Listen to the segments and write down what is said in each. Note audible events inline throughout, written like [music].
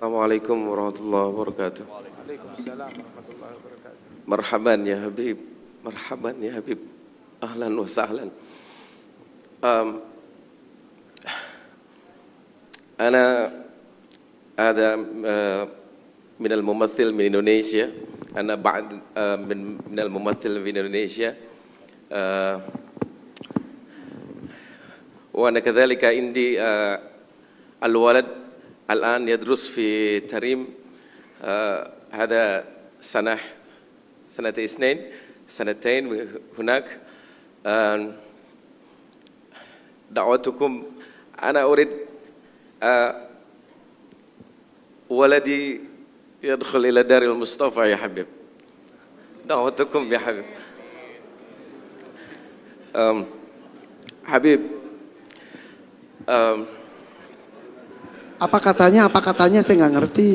Assalamualaikum warahmatullahi wabarakatuh. Waalaikumsalam warahmatullahi wabarakatuh. Marhaban ya Habib. Marhaban ya Habib. Ahlan wa sahlan. Um, أنا هذا من الممثل من إندونيسيا أنا بعد من من الممثل من إندونيسيا وأنا كذلك عندي الولد الآن يدرس في تريم آه هذا سنة سنتين اثنين سنتين هناك آه دعوتكم أنا أريد آه ولدي يدخل إلى دار المصطفى يا حبيب دعوتكم يا حبيب حبيب Apa katanya, apa katanya saya nggak ngerti.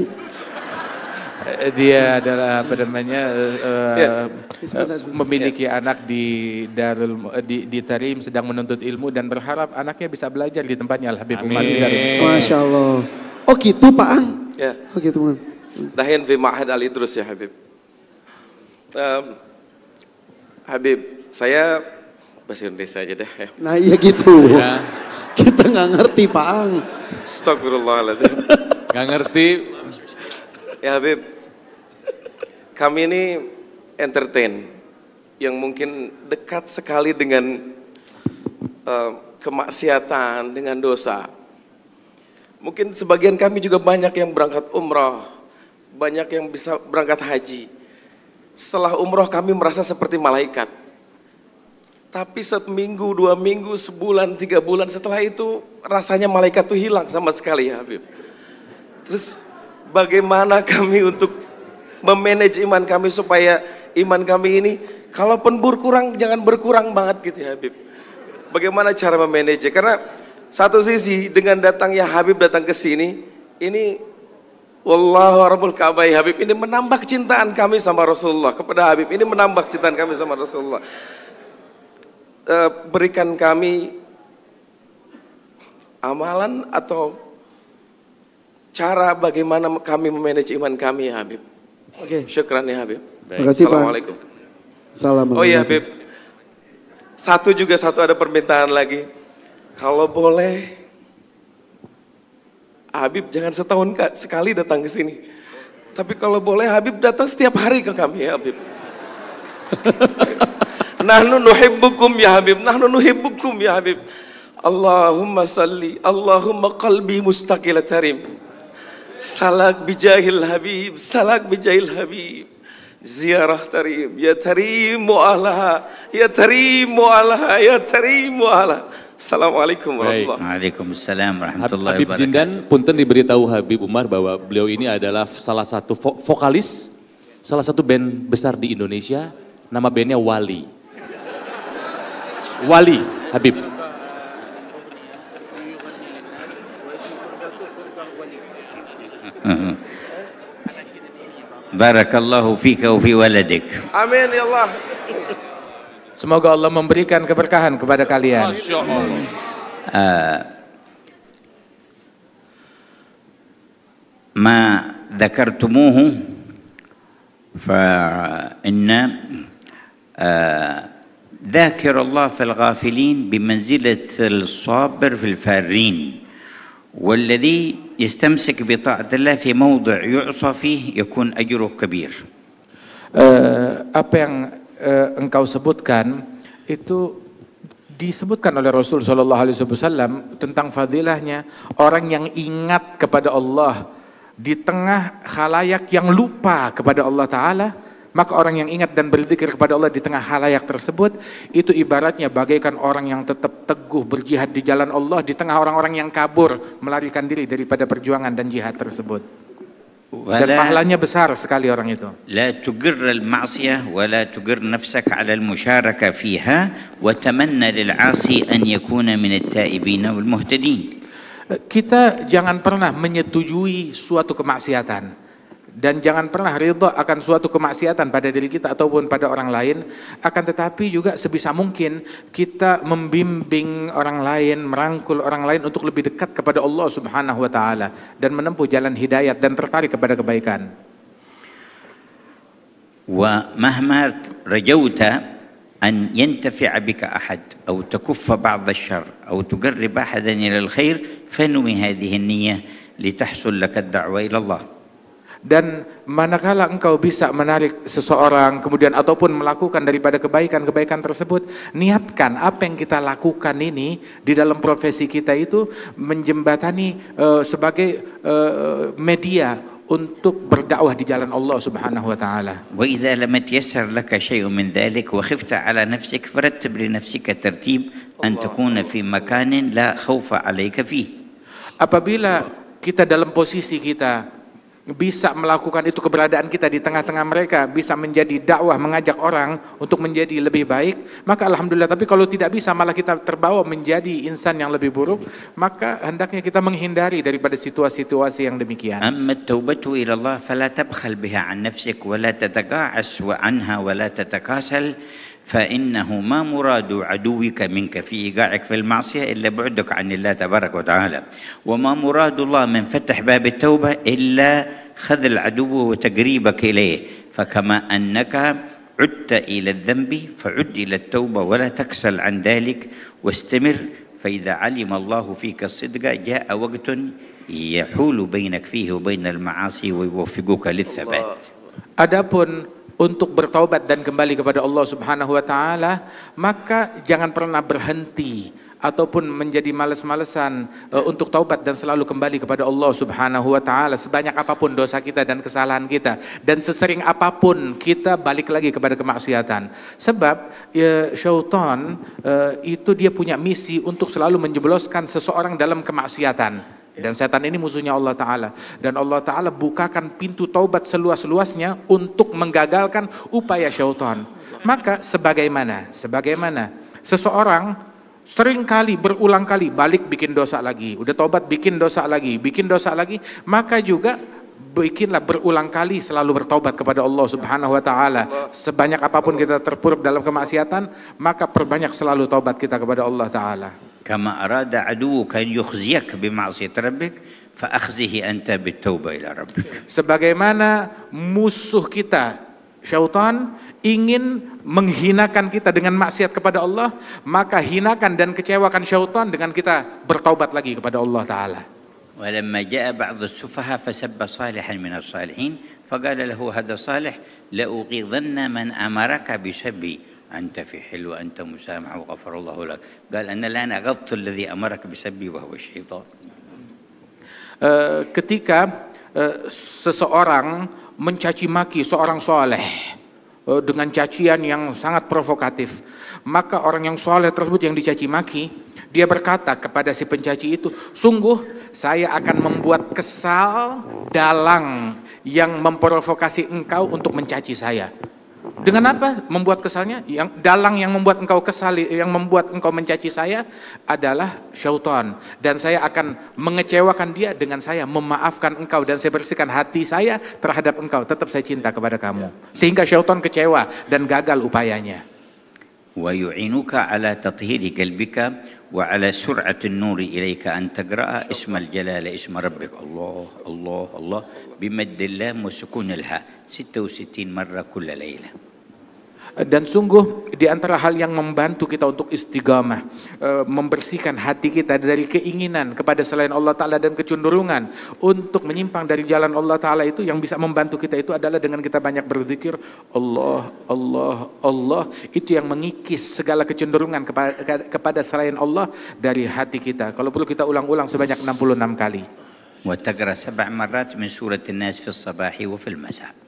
Eh, dia adalah apa namanya uh, ya, eh, memiliki ya. anak di Darul di, di Tarim sedang menuntut ilmu dan berharap anaknya bisa belajar di tempatnya Al Habib Umar di Tarim. Masya Allah. Oh gitu Pak Ang? Ya. Oh gitu Bang. Dahin fi ma'had al terus ya Habib. Um, Habib, saya bahasa Indonesia aja deh. Ya. Nah iya gitu. Ya. Kita nggak ngerti Pak Ang. Astagfirullahaladzim. Gak ngerti. Ya Habib, kami ini entertain yang mungkin dekat sekali dengan uh, kemaksiatan, dengan dosa. Mungkin sebagian kami juga banyak yang berangkat umroh, banyak yang bisa berangkat haji. Setelah umroh kami merasa seperti malaikat tapi seminggu, dua minggu, sebulan, tiga bulan setelah itu rasanya malaikat tuh hilang sama sekali ya Habib. Terus bagaimana kami untuk memanage iman kami supaya iman kami ini kalaupun berkurang jangan berkurang banget gitu ya Habib. Bagaimana cara memanage? Karena satu sisi dengan datangnya Habib datang ke sini ini Wallahu rabbul ka'bah ya, Habib ini menambah kecintaan kami sama Rasulullah kepada Habib ini menambah cintaan kami sama Rasulullah Eh, berikan kami amalan atau cara bagaimana kami memanage iman kami ya Habib. Oke. Okay. Syukran ya Habib. Terima kasih Pak. Assalamualaikum. Oh iya Habib. Satu juga satu ada permintaan lagi. Kalau boleh Habib jangan setahun sekali datang ke sini. Tapi kalau boleh Habib datang setiap hari ke kami ya Habib. [laughs] Nahnu nuhibbukum ya Habib, nahnu nuhibbukum ya Habib. Allahumma salli, Allahumma qalbi mustaqil tarim. Salak bijahil Habib, salak bijahil Habib. Ziarah tarim, ya tarimu alaha, ya tarimu alaha, ya tarimu alaha. Assalamualaikum warahmatullahi wabarakatuh. Waalaikumsalam warahmatullahi wabarakatuh. Habib Jindan, punten diberitahu Habib Umar bahwa beliau ini adalah salah satu vo vokalis, salah satu band besar di Indonesia, nama bandnya Wali wali Habib. Mhm. Barakallahu fika wa fi waladik. Amin ya Allah. Semoga Allah memberikan keberkahan kepada kalian. Masya Uh, ma ذكرتموه فإن uh, ذاكر الله في الغافلين بمنزلة الصابر في الفارين والذي يستمسك بطاعة الله في موضع يعصى فيه يكون أجره كبير uh, apa yang uh, engkau sebutkan itu disebutkan oleh Rasul Shallallahu Alaihi Wasallam tentang fadilahnya orang yang ingat kepada Allah di tengah khalayak yang lupa kepada Allah Taala maka orang yang ingat dan berzikir kepada Allah di tengah halayak tersebut, itu ibaratnya bagaikan orang yang tetap teguh berjihad di jalan Allah di tengah orang-orang yang kabur, melarikan diri daripada perjuangan dan jihad tersebut. Dan pahalanya besar sekali orang itu. لا تقر المعصية ولا تقر نفسك على المشاركة فيها an للعاصي أن يكون من التائبين والمهتدين. Kita jangan pernah menyetujui suatu kemaksiatan dan jangan pernah ridho akan suatu kemaksiatan pada diri kita ataupun pada orang lain akan tetapi juga sebisa mungkin kita membimbing orang lain merangkul orang lain untuk lebih dekat kepada Allah Subhanahu wa taala dan menempuh jalan hidayat dan tertarik kepada kebaikan wa mahma rajauta an yantafi' bika ahad atau takuffa ba'd asy-syarr atau tuqarrib ahadan ila al-khair fanwi hadhihi an-niyyah litahsul laka ad-da'wa ila Allah dan manakala engkau bisa menarik seseorang kemudian ataupun melakukan daripada kebaikan-kebaikan tersebut niatkan apa yang kita lakukan ini di dalam profesi kita itu menjembatani uh, sebagai uh, media untuk berdakwah di jalan Allah Subhanahu wa taala. Wa idza lam yatayassar laka syai'un min dhalik wa khifta ala nafsik farattib li nafsika tartib an takuna fi makanin la khawfa alayka fi. Apabila kita dalam posisi kita bisa melakukan itu keberadaan kita di tengah-tengah mereka bisa menjadi dakwah mengajak orang untuk menjadi lebih baik maka alhamdulillah tapi kalau tidak bisa malah kita terbawa menjadi insan yang lebih buruk maka hendaknya kita menghindari daripada situasi-situasi yang demikian amma taubatu ila Allah fala tabkhal biha an nafsik wa la wa anha wa la tatakasal فإنه ما مراد عدوك منك في إيقاعك في المعصية إلا بعدك عن الله تبارك وتعالى وما مراد الله من فتح باب التوبة إلا خذل عدوه وتقريبك إليه فكما أنك عدت إلى الذنب فعد إلى التوبة ولا تكسل عن ذلك واستمر فإذا علم الله فيك الصدق جاء وقت يحول بينك فيه وبين المعاصي ويوفقك للثبات Adapun untuk bertaubat dan kembali kepada Allah Subhanahu wa taala, maka jangan pernah berhenti ataupun menjadi malas-malesan e, untuk taubat dan selalu kembali kepada Allah Subhanahu wa taala sebanyak apapun dosa kita dan kesalahan kita dan sesering apapun kita balik lagi kepada kemaksiatan. Sebab e, syaitan e, itu dia punya misi untuk selalu menjebloskan seseorang dalam kemaksiatan. Dan setan ini musuhnya Allah Ta'ala. Dan Allah Ta'ala bukakan pintu taubat seluas-luasnya untuk menggagalkan upaya syaitan. Maka sebagaimana, sebagaimana seseorang sering kali berulang kali balik bikin dosa lagi, udah taubat bikin dosa lagi, bikin dosa lagi, maka juga bikinlah berulang kali selalu bertobat kepada Allah Subhanahu wa taala. Sebanyak apapun kita terpuruk dalam kemaksiatan, maka perbanyak selalu taubat kita kepada Allah taala. كما أراد عدوك أن يخزيك بمعصية ربك فأخزه أنت بالتوبة إلى ربك sebagaimana musuh kita syaitan ingin menghinakan kita dengan maksiat kepada Allah maka hinakan dan kecewakan syaitan dengan kita bertaubat lagi kepada Allah Ta'ala ولما جاء بعض السفهاء فسب صالحا من الصالحين فقال له هذا صالح لأغيظن من أمرك بسبي أنت في حلو أنت مسامح وغفر الله لك قال أنا الآن أغضت الذي أمرك بسبي وهو الشيطان eh, ketika eh, seseorang mencaci maki seorang soleh eh, dengan cacian yang sangat provokatif maka orang yang soleh tersebut yang dicaci maki dia berkata kepada si pencaci itu sungguh saya akan membuat kesal dalang yang memprovokasi engkau untuk mencaci saya dengan apa membuat kesalnya? Yang dalang yang membuat engkau kesal, yang membuat engkau mencaci saya adalah syaitan. Dan saya akan mengecewakan dia dengan saya memaafkan engkau dan saya bersihkan hati saya terhadap engkau. Tetap saya cinta kepada kamu. Sehingga syaitan kecewa dan gagal upayanya. ويعينك على تطهير قلبك وعلى سرعة النور إليك أن تقرأ اسم الجلالة اسم ربك الله الله الله بمد اللام وسكون الهاء 66 مرة كل ليلة Dan sungguh di antara hal yang membantu kita untuk istigamah e, membersihkan hati kita dari keinginan kepada selain Allah Ta'ala dan kecenderungan untuk menyimpang dari jalan Allah Ta'ala itu yang bisa membantu kita itu adalah dengan kita banyak berzikir Allah, Allah, Allah itu yang mengikis segala kecenderungan kepada selain Allah dari hati kita. Kalau perlu kita ulang-ulang sebanyak 66 kali. وتقرأ سبع مرات من سورة الناس في الصباح وفي المساء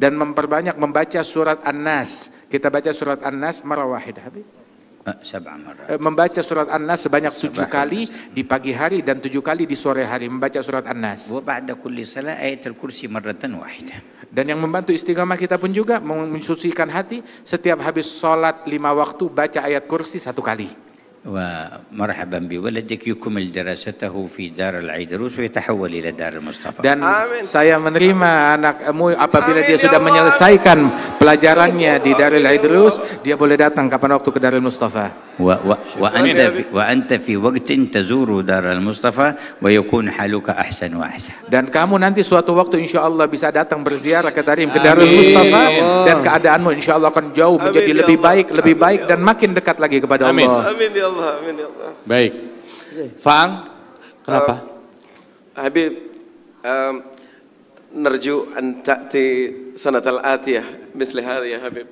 dan memperbanyak membaca surat An-Nas. Kita baca surat An-Nas marawahid habib. Eh, eh, membaca surat An-Nas sebanyak tujuh kali di pagi hari dan tujuh kali di sore hari membaca surat An-Nas. Dan yang membantu istiqamah kita pun juga mensucikan hati setiap habis sholat lima waktu baca ayat kursi satu kali. ومرحبا بولدك يكمل دراسته في Dar Al Aidrus ويتحول إلى Darul Mustafa. Dan Amin. saya menerima Amin. anak emu apabila Amin, dia sudah ya menyelesaikan pelajarannya di Darul Idrus dia boleh datang kapan waktu ke Darul Mustafa wa wa wa anta fi, wa anta fi waqtin tazuru Darul Mustafa wa yakun haluka ahsan wa ahsan dan kamu nanti suatu waktu insyaallah bisa datang berziarah ke Tarim ke Darul Mustafa dan keadaanmu insyaallah akan jauh menjadi ya lebih baik lebih baik ya dan makin dekat lagi kepada Amin. Allah Amin ya Allah Amin ya Allah baik Fang eh, kenapa uh, Habib um, نرجو أن تأتي سنة الآتية مثل هذا يا حبيب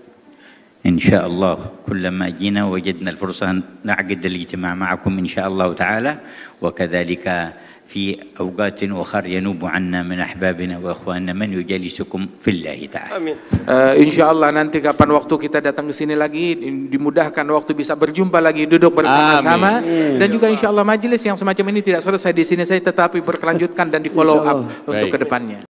إن شاء الله كلما جينا وجدنا الفرصة أن نعقد الاجتماع معكم إن شاء الله تعالى وكذلك في أوقات أخر ينوب عنا من أحبابنا وإخواننا من يجالسكم في الله تعالى Amin. Uh, eh, insya Allah nanti kapan waktu kita datang ke sini lagi dimudahkan waktu bisa berjumpa lagi duduk bersama-sama dan juga insya Allah majelis yang semacam ini tidak selesai di sini saya tetapi berkelanjutkan dan di follow up untuk kedepannya